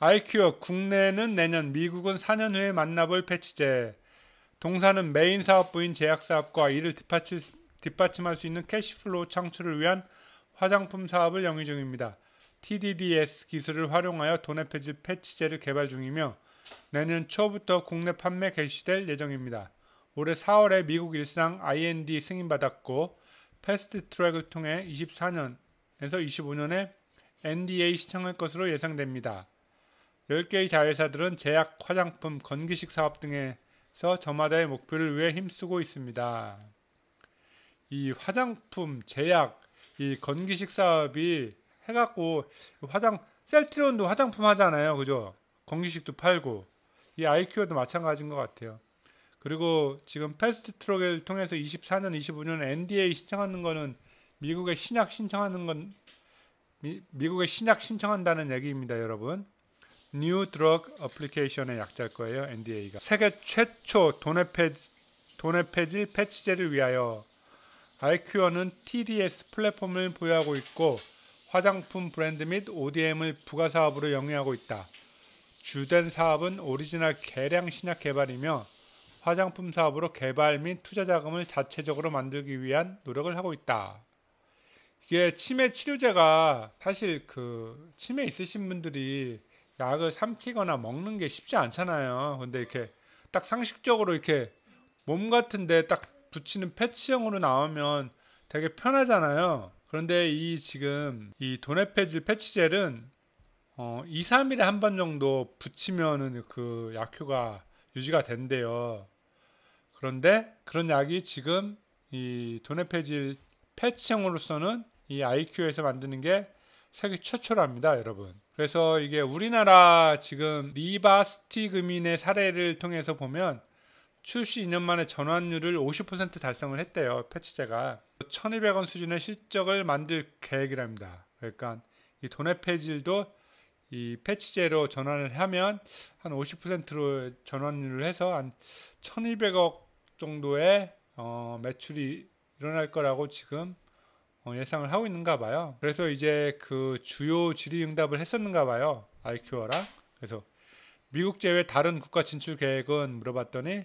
아이큐어 국내는 내년, 미국은 4년 후에 만나볼 패치제. 동사는 메인 사업부인 제약사업과 이를 뒷받침, 할수 있는 캐시플로우 창출을 위한 화장품 사업을 영위 중입니다. TDDS 기술을 활용하여 돈의 표지 패치제를 개발 중이며 내년 초부터 국내 판매 개시될 예정입니다. 올해 4월에 미국 일상 IND 승인받았고 패스트 트랙을 통해 24년에서 25년에 NDA 시청할 것으로 예상됩니다. 10개의 자회사들은 제약, 화장품, 건기식 사업 등에서 저마다의 목표를 위해 힘쓰고 있습니다. 이 화장품, 제약, 이 건기식 사업이 해갖고 화장 셀트론도 화장품 하잖아요, 그죠? 건기식도 팔고 이 아이큐어도 마찬가지인 것 같아요. 그리고 지금 패스트트럭을 통해서 24년, 25년 NDA 신청하는 거는 미국의 신약 신청하는 건 미, 미국의 신약 신청한다는 얘기입니다, 여러분. New Drug Application의 약자일 거예요. NDA가 세계 최초 도네 폐지, 패치제를 위하여 i q 는 TDS 플랫폼을 보유하고 있고 화장품 브랜드 및 ODM을 부가 사업으로 영위하고 있다. 주된 사업은 오리지널 개량 신약 개발이며 화장품 사업으로 개발 및 투자 자금을 자체적으로 만들기 위한 노력을 하고 있다. 이게 치매 치료제가 사실 그 치매 있으신 분들이 약을 삼키거나 먹는 게 쉽지 않잖아요. 근데 이렇게 딱 상식적으로 이렇게 몸 같은데 딱 붙이는 패치형으로 나오면 되게 편하잖아요. 그런데 이 지금 이 도네페질 패치젤은 어 2, 3일에 한 번 정도 붙이면은 그 약효가 유지가 된대요. 그런데 그런 약이 지금 이 도네페질 패치형으로서는 이 IQ에서 만드는 게 세계 최초랍니다, 여러분. 그래서 이게 우리나라 지금 리바스티 금인의 사례를 통해서 보면 출시 2년 만에 전환율을 50% 달성을 했대요. 패치제가 1,200원 수준의 실적을 만들 계획이랍니다. 그러니까 이도네 폐질도 이 패치제로 전환을 하면 한 50%로 전환율을 해서 한 1,200억 정도의 어, 매출이 일어날 거라고 지금 어, 예상을 하고 있는가 봐요. 그래서 이제 그 주요 질의응답을 했었는가 봐요. IQ어랑 그래서 미국 제외 다른 국가 진출 계획은 물어봤더니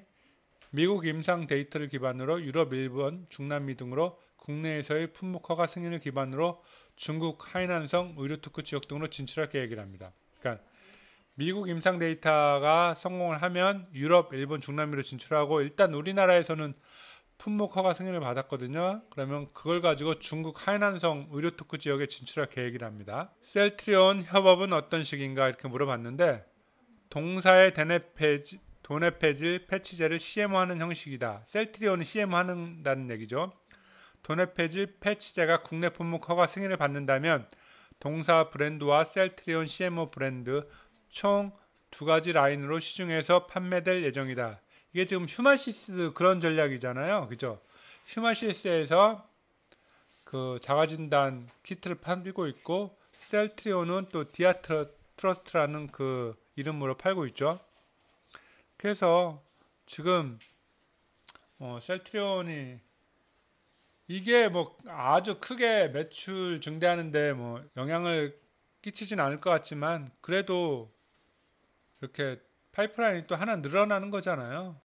미국 임상 데이터를 기반으로 유럽, 일본, 중남미 등으로 국내에서의 품목화가 승인을 기반으로 중국 하이난성, 의료특구 지역 등으로 진출할 계획이랍니다. 그러니까 미국 임상 데이터가 성공을 하면 유럽, 일본, 중남미로 진출하고 일단 우리나라에서는 품목허가 승인을 받았거든요. 그러면 그걸 가지고 중국 하이난성 의료토크 지역에 진출할 계획이랍니다. 셀트리온 협업은 어떤 식인가 이렇게 물어봤는데 동사의 대네페지 도네페즈 패치제를 CM하는 형식이다. 셀트리온이 CM하는다는 얘기죠. 도네페즈 패치제가 국내 품목 허가 승인을 받는다면 동사 브랜드와 셀트리온 CMO 브랜드 총 두 가지 라인으로 시중에서 판매될 예정이다. 이게 지금 휴마시스 그런 전략이잖아요. 그죠? 휴마시스에서 그 자가진단 키트를 팔고 있고 셀트리온은 또 디아트러스트라는 그 이름으로 팔고 있죠. 그래서 지금 어, 셀트리온이 이게 뭐 아주 크게 매출 증대하는데 뭐 영향을 끼치진 않을 것 같지만 그래도 이렇게 파이프라인이 또 하나 늘어나는 거잖아요.